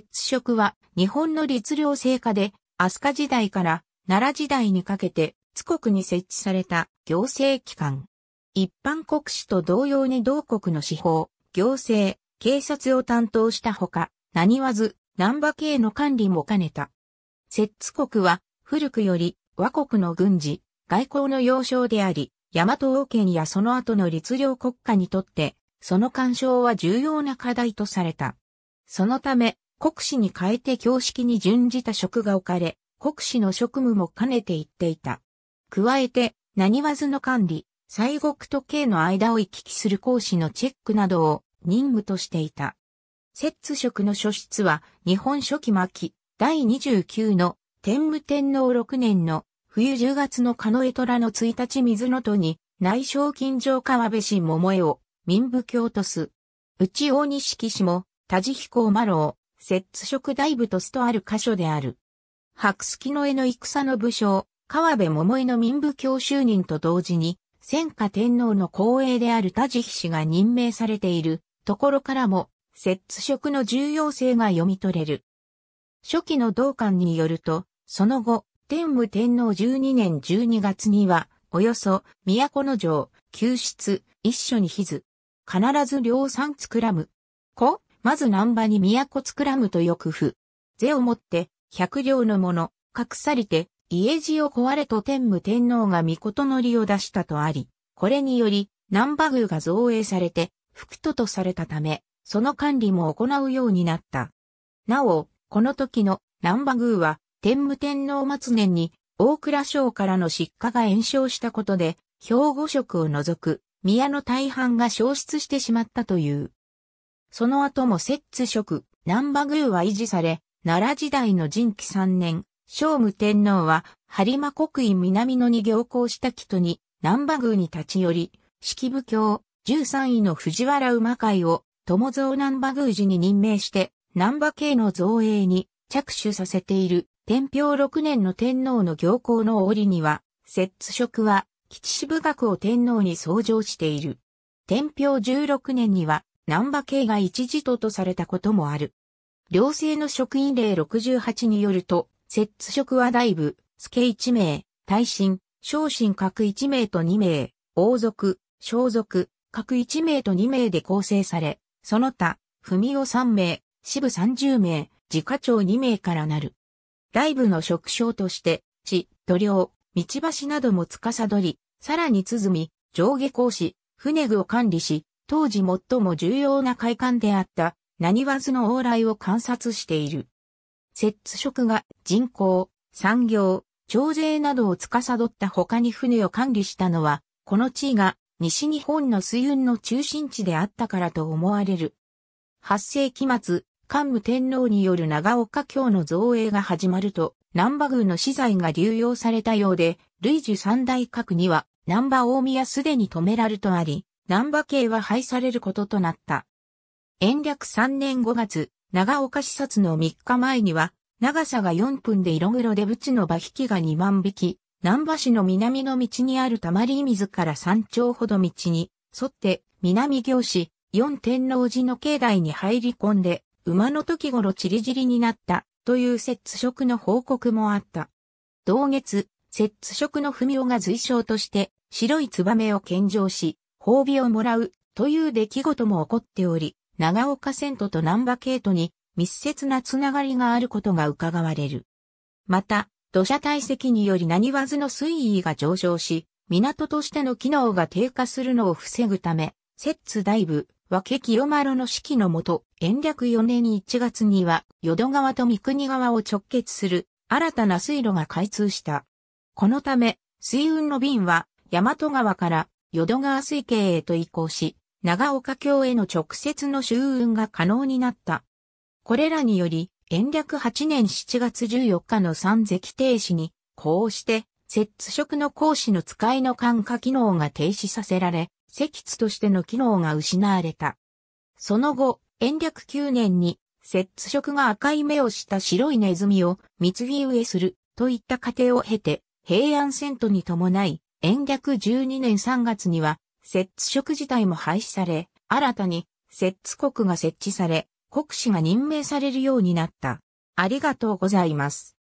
摂津職は日本の律令制下で、飛鳥時代から奈良時代にかけて、津国に設置された行政機関。一般国史と同様に同国の司法、行政、警察を担当したほか、何わず、南波系の管理も兼ねた。摂津国は古くより和国の軍事、外交の要衝であり、大和王権やその後の律令国家にとって、その干渉は重要な課題とされた。そのため、国史に変えて教式に準じた職が置かれ、国史の職務も兼ねて言っていた。加えて、何わずの管理、西国と京の間を行き来する講師のチェックなどを任務としていた。摂津職の書室は日本初期末期第29の天武天皇6年の冬10月の狩野虎の1日水の戸に内省近城川辺市桃江を民部教とす。内大西騎士も、田地飛行麻呂摂津職大部とすとある箇所である。白月の絵の戦の武将、川辺桃江の民部教就任と同時に、戦下天皇の後衛である田地氏が任命されているところからも、摂津職の重要性が読み取れる。初期の道館によると、その後、天武天皇12年12月には、およそ、都の城、旧室、一緒に日図。必ず量産作らむ。子まず南波に都つくらむと欲不。税をもって、百両のもの、隠されて、家路を壊れと天武天皇が御事の利を出したとあり、これにより、南波宮が造営されて、福都とされたため、その管理も行うようになった。なお、この時の南波宮は、天武天皇末年に、大倉省からの失火が延焼したことで、兵庫職を除く、宮の大半が消失してしまったという。その後も摂津職、南馬宮は維持され、奈良時代の人気3年、聖武天皇は、播磨国威南野に行幸した木戸に、南馬宮に立ち寄り、式部教、13位の藤原馬会を、友蔵南馬宮寺に任命して、南馬系の造営に着手させている、天平6年の天皇の行幸の折には、摂津職は、吉支部学を天皇に創上している。天平16年には、難波系が一時ととされたこともある。両性の職員令68によると、摂津職は大部、助1名、大臣、昇進各1名と2名、王族、小族、各1名と2名で構成され、その他、文を3名、支部30名、自家長2名からなる。大部の職将として、地、土領、道橋なども司り、さらに鼓、上下講師、船具を管理し、当時最も重要な会館であった何わずの往来を観察している。摂津職が人口、産業、徴税などを司った他に船を管理したのは、この地位が西日本の水運の中心地であったからと思われる。8世紀末、桓武天皇による長岡京の造営が始まると、南波宮の資材が流用されたようで、類次三大閣には、南波大宮すでに止められとあり、南波系は廃されることとなった。延暦3年5月、長岡視察の3日前には、長さが4分で色黒で仏の馬きが2万匹、南波市の南の道にあるたまり水から山頂ほど道に沿って南行市四天王寺の境内に入り込んで馬の時頃散り散りになったという摂津職の報告もあった。同月、摂津職の文雄が随章として白いツバメを献上し、褒美をもらうという出来事も起こっており、長岡線とと南波系とに密接なつながりがあることが伺われる。また、土砂堆積により何わずの水位が上昇し、港としての機能が低下するのを防ぐため、摂津大部、和気清丸の指揮のもと、延暦4年1月には、淀川と三国川を直結する、新たな水路が開通した。このため、水運の便は、大和川から淀川水系へと移行し、長岡京への直接の周運が可能になった。これらにより、延暦8年7月14日の三石停止に、こうして、摂津職の講師の使いの感化機能が停止させられ、石津としての機能が失われた。その後、延暦9年に、摂津職が赤い目をした白いネズミを蜜木植えするといった過程を経て、平安遷都に伴い、延暦12年3月には、摂津職自体も廃止され、新たに、摂津国が設置され、国司が任命されるようになった。ありがとうございます。